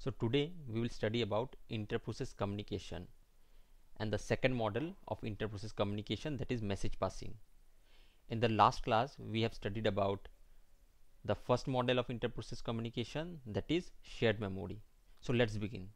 So today we will study about interprocess communication and the second model of interprocess communication that is message passing. In the last class we have studied about the first model of interprocess communication that is shared memory. So let's begin.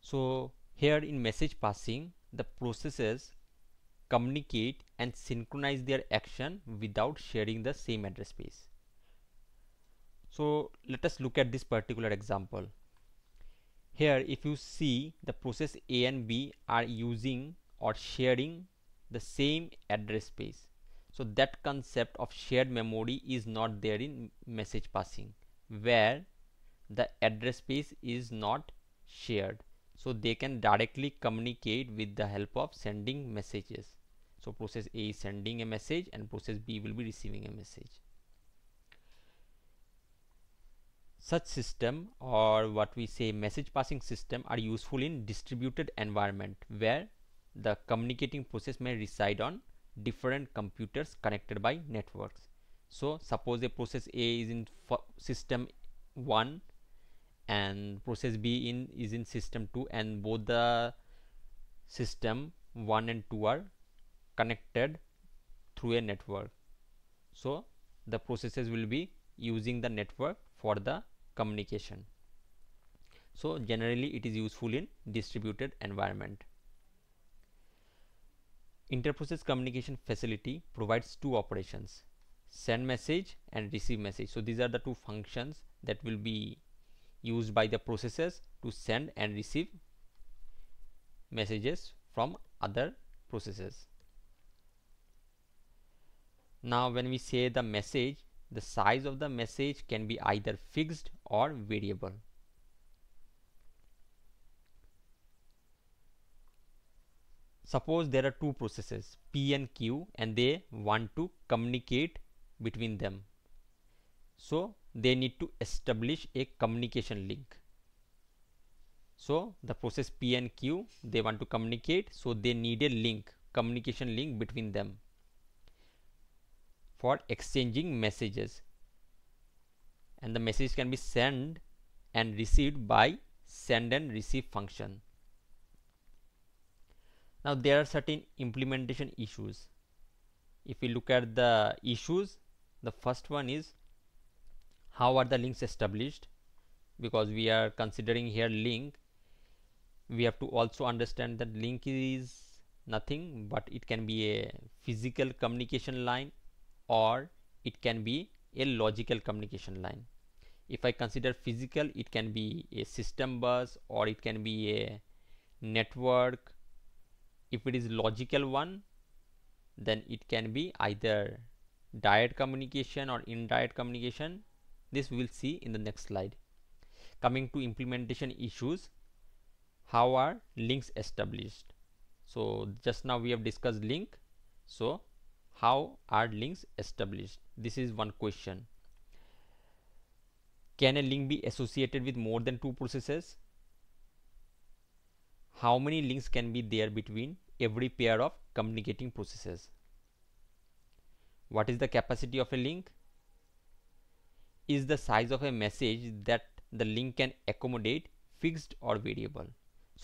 So here in message passing the processes communicate and synchronize their action without sharing the same address space so let us look at this particular example here if you see the process a and b are using or sharing the same address space so that concept of shared memory is not there in message passing where the address space is not shared so they can directly communicate with the help of sending messages so process a is sending a message and process b will be receiving a message Such system or what we say message passing system are useful in distributed environment where the communicating process may reside on different computers connected by networks. So suppose a process A is in system 1 and process B in is in system 2 and both the system 1 and 2 are connected through a network. So the processes will be using the network for the communication. So generally it is useful in distributed environment. Interprocess communication facility provides two operations send message and receive message. So these are the two functions that will be used by the processes to send and receive messages from other processes. Now when we say the message the size of the message can be either fixed or variable. Suppose there are two processes P and Q and they want to communicate between them. So they need to establish a communication link. So the process P and Q they want to communicate so they need a link communication link between them for exchanging messages and the message can be sent and received by send and receive function. Now there are certain implementation issues. If we look at the issues, the first one is how are the links established because we are considering here link we have to also understand that link is nothing but it can be a physical communication line or it can be a logical communication line. If I consider physical, it can be a system bus or it can be a network. If it is logical one, then it can be either direct communication or indirect communication. This we will see in the next slide. Coming to implementation issues, how are links established? So just now we have discussed link. So how are links established this is one question can a link be associated with more than two processes how many links can be there between every pair of communicating processes what is the capacity of a link is the size of a message that the link can accommodate fixed or variable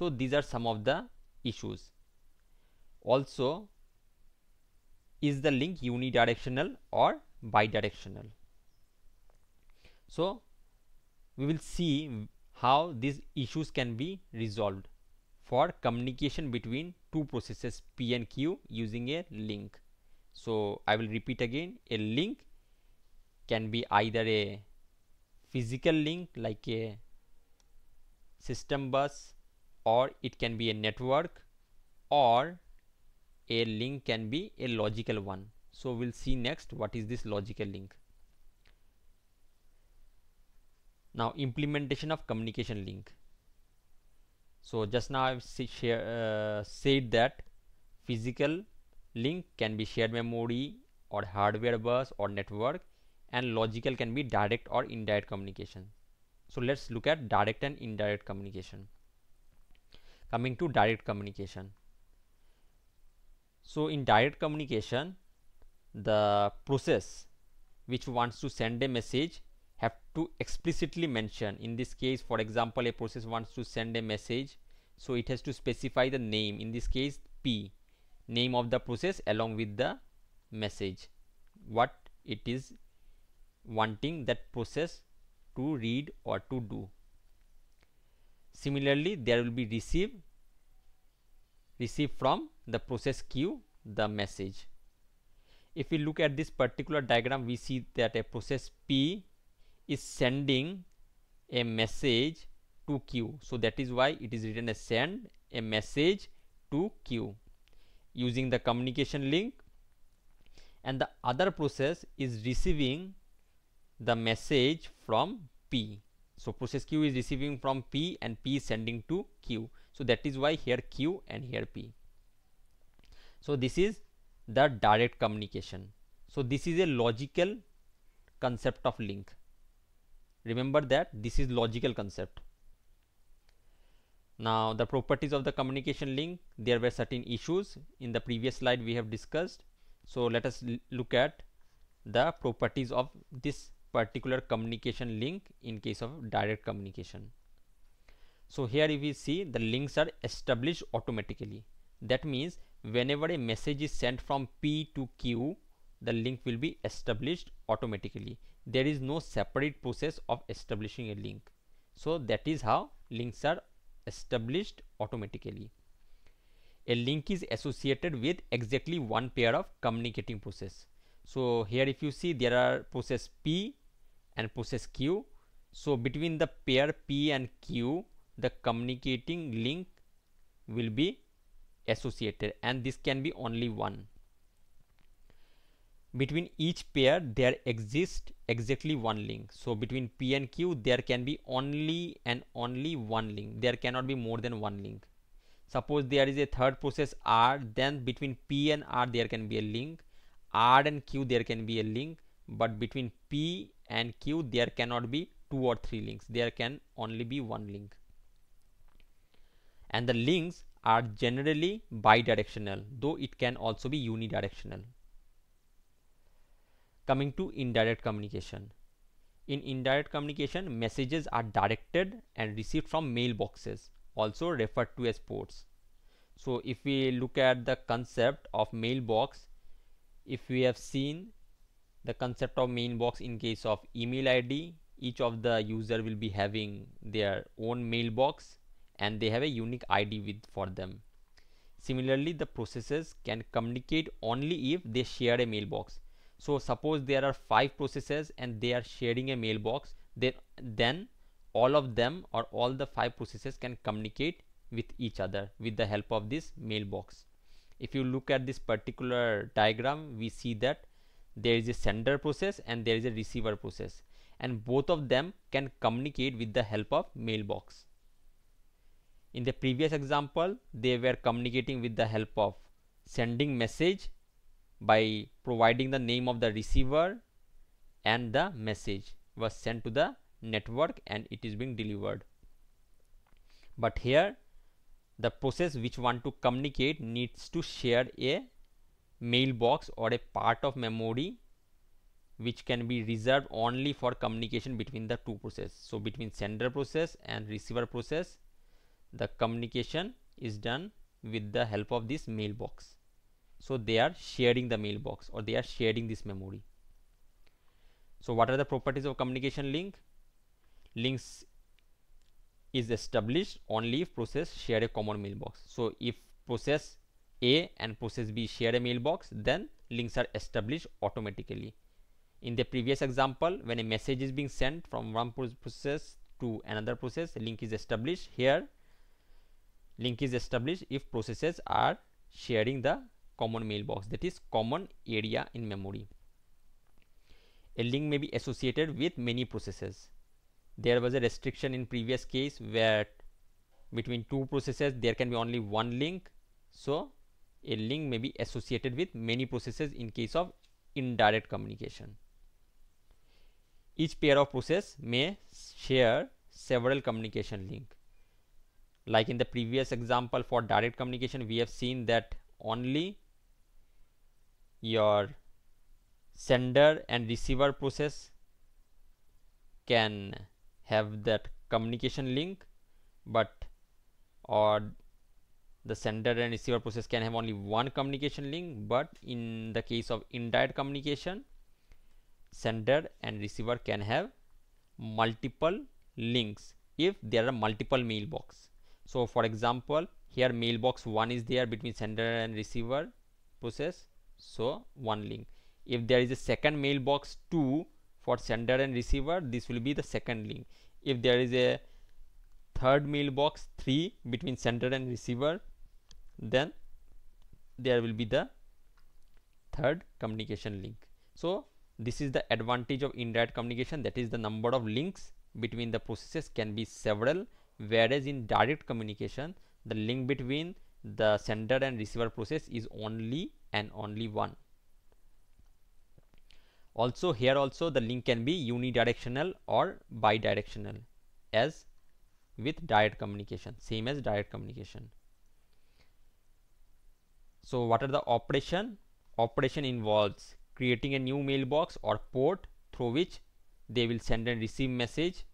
so these are some of the issues also is the link unidirectional or bidirectional so we will see how these issues can be resolved for communication between two processes P and Q using a link so I will repeat again a link can be either a physical link like a system bus or it can be a network or a link can be a logical one so we'll see next what is this logical link now implementation of communication link so just now I've uh, said that physical link can be shared memory or hardware bus or network and logical can be direct or indirect communication. So let's look at direct and indirect communication. Coming to direct communication. So in direct communication, the process which wants to send a message have to explicitly mention in this case for example a process wants to send a message so it has to specify the name in this case p name of the process along with the message what it is wanting that process to read or to do similarly there will be receive receive from the process queue the message if we look at this particular diagram we see that a process P is sending a message to queue so that is why it is written as send a message to queue using the communication link and the other process is receiving the message from P. So process Q is receiving from P and P is sending to Q. So that is why here Q and here P. So this is the direct communication. So this is a logical concept of link. Remember that this is logical concept. Now the properties of the communication link, there were certain issues in the previous slide we have discussed. So let us look at the properties of this particular communication link in case of direct communication. So here if we see the links are established automatically. That means whenever a message is sent from P to Q, the link will be established automatically. There is no separate process of establishing a link. So that is how links are established automatically. A link is associated with exactly one pair of communicating process. So here if you see there are process P and process Q. So between the pair P and Q, the communicating link will be associated and this can be only one between each pair there exists exactly one link so between p and q there can be only and only one link there cannot be more than one link suppose there is a third process r then between p and r there can be a link r and q there can be a link but between p and q there cannot be two or three links there can only be one link and the links are generally bidirectional, though it can also be unidirectional. Coming to indirect communication. In indirect communication, messages are directed and received from mailboxes, also referred to as ports. So if we look at the concept of mailbox, if we have seen the concept of mailbox in case of email ID, each of the user will be having their own mailbox and they have a unique ID with for them. Similarly, the processes can communicate only if they share a mailbox. So suppose there are five processes and they are sharing a mailbox, then, then all of them or all the five processes can communicate with each other with the help of this mailbox. If you look at this particular diagram, we see that there is a sender process and there is a receiver process and both of them can communicate with the help of mailbox. In the previous example, they were communicating with the help of sending message by providing the name of the receiver and the message was sent to the network and it is being delivered. But here the process which want to communicate needs to share a mailbox or a part of memory which can be reserved only for communication between the two processes. So between sender process and receiver process the communication is done with the help of this mailbox so they are sharing the mailbox or they are sharing this memory so what are the properties of communication link links is established only if process share a common mailbox so if process a and process b share a mailbox then links are established automatically in the previous example when a message is being sent from one process to another process link is established here link is established if processes are sharing the common mailbox that is common area in memory. A link may be associated with many processes. There was a restriction in previous case where between two processes there can be only one link. So a link may be associated with many processes in case of indirect communication. Each pair of process may share several communication link like in the previous example for direct communication we have seen that only your sender and receiver process can have that communication link but or the sender and receiver process can have only one communication link but in the case of indirect communication sender and receiver can have multiple links if there are multiple mailbox so for example here mailbox 1 is there between sender and receiver process so one link if there is a second mailbox 2 for sender and receiver this will be the second link if there is a third mailbox 3 between sender and receiver then there will be the third communication link so this is the advantage of indirect communication that is the number of links between the processes can be several whereas in direct communication the link between the sender and receiver process is only and only one also here also the link can be unidirectional or bidirectional as with direct communication same as direct communication so what are the operation operation involves creating a new mailbox or port through which they will send and receive message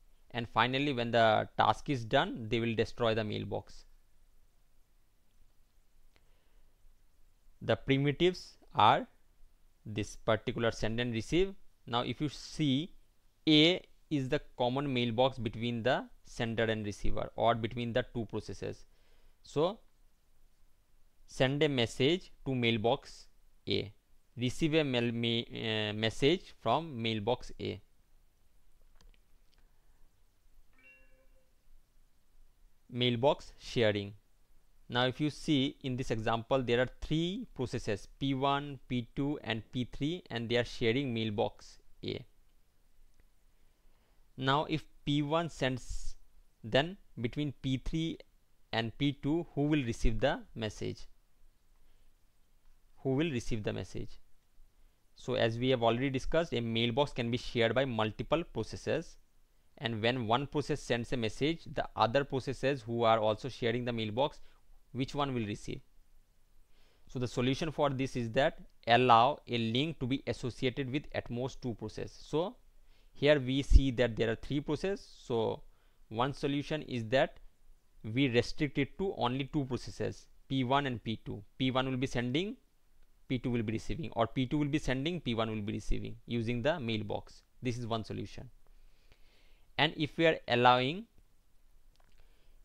and finally when the task is done they will destroy the mailbox. The primitives are this particular send and receive. Now if you see A is the common mailbox between the sender and receiver or between the two processes. So send a message to mailbox A, receive a mail, uh, message from mailbox A. mailbox sharing. Now if you see in this example there are three processes P1, P2 and P3 and they are sharing mailbox A. Now if P1 sends then between P3 and P2 who will receive the message? Who will receive the message? So as we have already discussed a mailbox can be shared by multiple processes and when one process sends a message the other processes who are also sharing the mailbox which one will receive so the solution for this is that allow a link to be associated with at most two processes. so here we see that there are three processes so one solution is that we restrict it to only two processes p1 and p2 p1 will be sending p2 will be receiving or p2 will be sending p1 will be receiving using the mailbox this is one solution and if we are allowing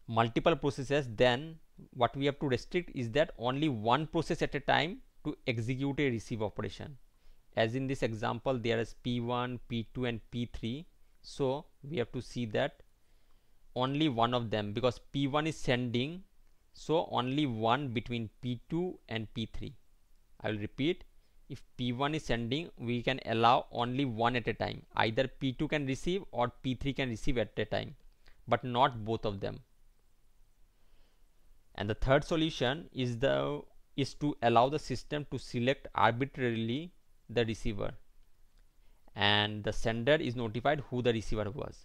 multiple processes then what we have to restrict is that only one process at a time to execute a receive operation as in this example there is p1 p2 and p3 so we have to see that only one of them because p1 is sending so only one between p2 and p3 i will repeat if p1 is sending we can allow only one at a time either p2 can receive or p3 can receive at a time but not both of them and the third solution is the is to allow the system to select arbitrarily the receiver and the sender is notified who the receiver was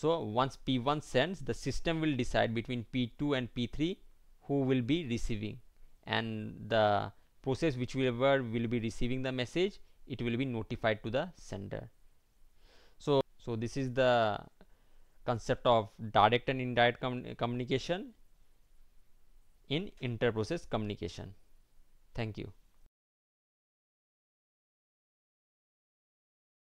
so once p1 sends the system will decide between p2 and p3 who will be receiving and the process whichever will be receiving the message it will be notified to the sender. So, so this is the concept of direct and indirect com communication in interprocess communication. Thank you.